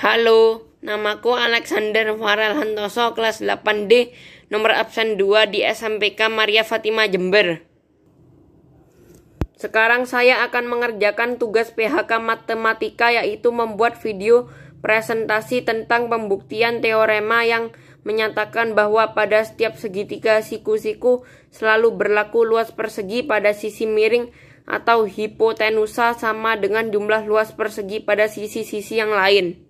Halo, namaku Alexander Farel Hantoso, kelas 8D, nomor absen 2 di SMPK Maria Fatima Jember. Sekarang saya akan mengerjakan tugas PHK matematika yaitu membuat video presentasi tentang pembuktian teorema yang menyatakan bahwa pada setiap segitiga siku-siku selalu berlaku luas persegi pada sisi miring atau hipotenusa sama dengan jumlah luas persegi pada sisi-sisi yang lain.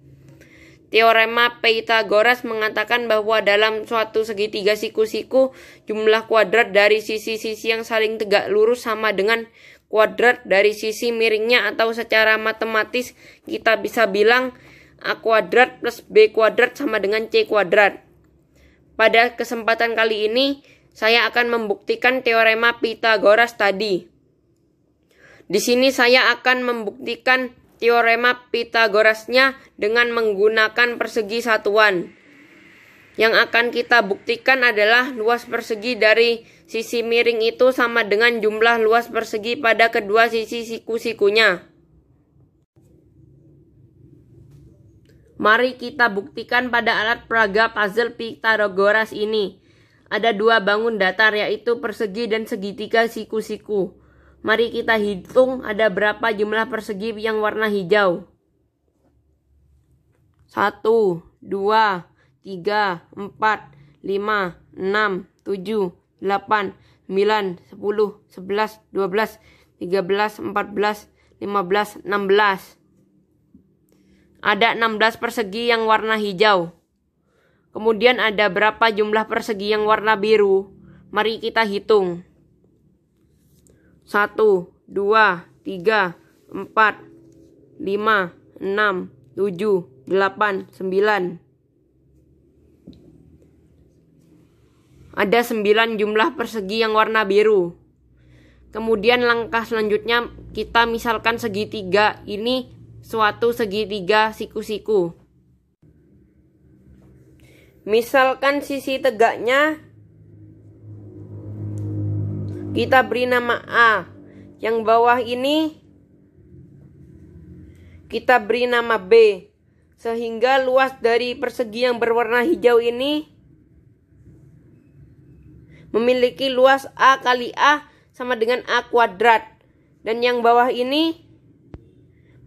Teorema Pythagoras mengatakan bahwa dalam suatu segitiga siku-siku jumlah kuadrat dari sisi-sisi yang saling tegak lurus sama dengan kuadrat dari sisi miringnya atau secara matematis kita bisa bilang A kuadrat plus B kuadrat sama dengan C kuadrat. Pada kesempatan kali ini saya akan membuktikan teorema Pythagoras tadi. Di sini saya akan membuktikan teorema Pitagorasnya dengan menggunakan persegi satuan. Yang akan kita buktikan adalah luas persegi dari sisi miring itu sama dengan jumlah luas persegi pada kedua sisi siku-sikunya. Mari kita buktikan pada alat peraga puzzle Pitagoras ini. Ada dua bangun datar yaitu persegi dan segitiga siku-siku. Mari kita hitung ada berapa jumlah persegi yang warna hijau. 1, 2, 3, 4, 5, 6, 7, 8, 9, 10, 11, 12, 13, 14, 15, 16. Ada 16 persegi yang warna hijau. Kemudian ada berapa jumlah persegi yang warna biru? Mari kita hitung satu, dua, tiga, empat, lima, enam, tujuh, delapan, sembilan. Ada sembilan jumlah persegi yang warna biru. Kemudian langkah selanjutnya kita misalkan segitiga ini suatu segitiga siku-siku. Misalkan sisi tegaknya kita beri nama A. Yang bawah ini kita beri nama B. Sehingga luas dari persegi yang berwarna hijau ini memiliki luas A kali A sama dengan A kuadrat. Dan yang bawah ini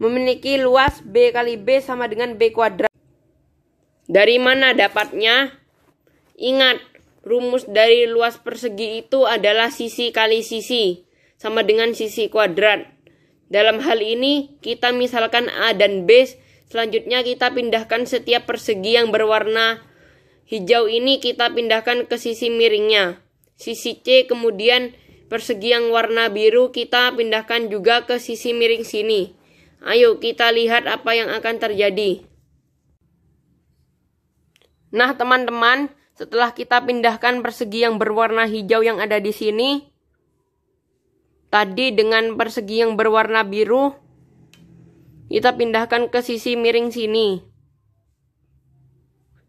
memiliki luas B kali B sama dengan B kuadrat. Dari mana dapatnya? Ingat, Rumus dari luas persegi itu adalah sisi kali sisi, sama dengan sisi kuadrat. Dalam hal ini, kita misalkan A dan B, selanjutnya kita pindahkan setiap persegi yang berwarna hijau ini kita pindahkan ke sisi miringnya. Sisi C kemudian persegi yang warna biru kita pindahkan juga ke sisi miring sini. Ayo kita lihat apa yang akan terjadi. Nah, teman-teman, setelah kita pindahkan persegi yang berwarna hijau yang ada di sini, tadi dengan persegi yang berwarna biru, kita pindahkan ke sisi miring sini.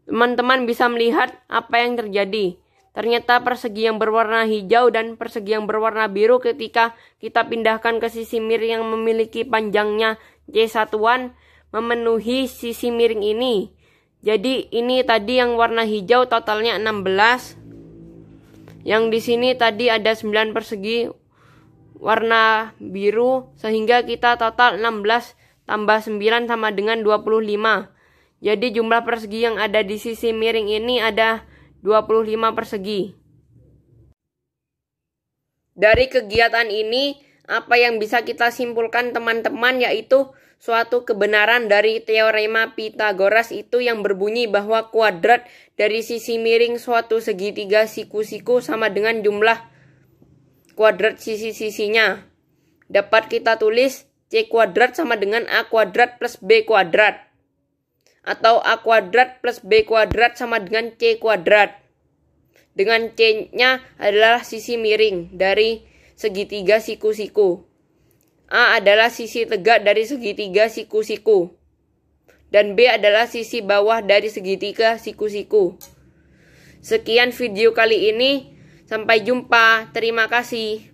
Teman-teman bisa melihat apa yang terjadi. Ternyata persegi yang berwarna hijau dan persegi yang berwarna biru ketika kita pindahkan ke sisi miring yang memiliki panjangnya C satuan memenuhi sisi miring ini. Jadi ini tadi yang warna hijau totalnya 16. Yang di sini tadi ada 9 persegi warna biru sehingga kita total 16 tambah 9 sama dengan 25. Jadi jumlah persegi yang ada di sisi miring ini ada 25 persegi. Dari kegiatan ini apa yang bisa kita simpulkan teman-teman yaitu suatu kebenaran dari teorema Pitagoras itu yang berbunyi bahwa kuadrat dari sisi miring suatu segitiga siku-siku sama dengan jumlah kuadrat sisi-sisinya. Dapat kita tulis C kuadrat sama dengan A kuadrat plus B kuadrat. Atau A kuadrat plus B kuadrat sama dengan C kuadrat. Dengan C-nya adalah sisi miring dari segitiga siku-siku. A adalah sisi tegak dari segitiga siku-siku. Dan B adalah sisi bawah dari segitiga siku-siku. Sekian video kali ini. Sampai jumpa. Terima kasih.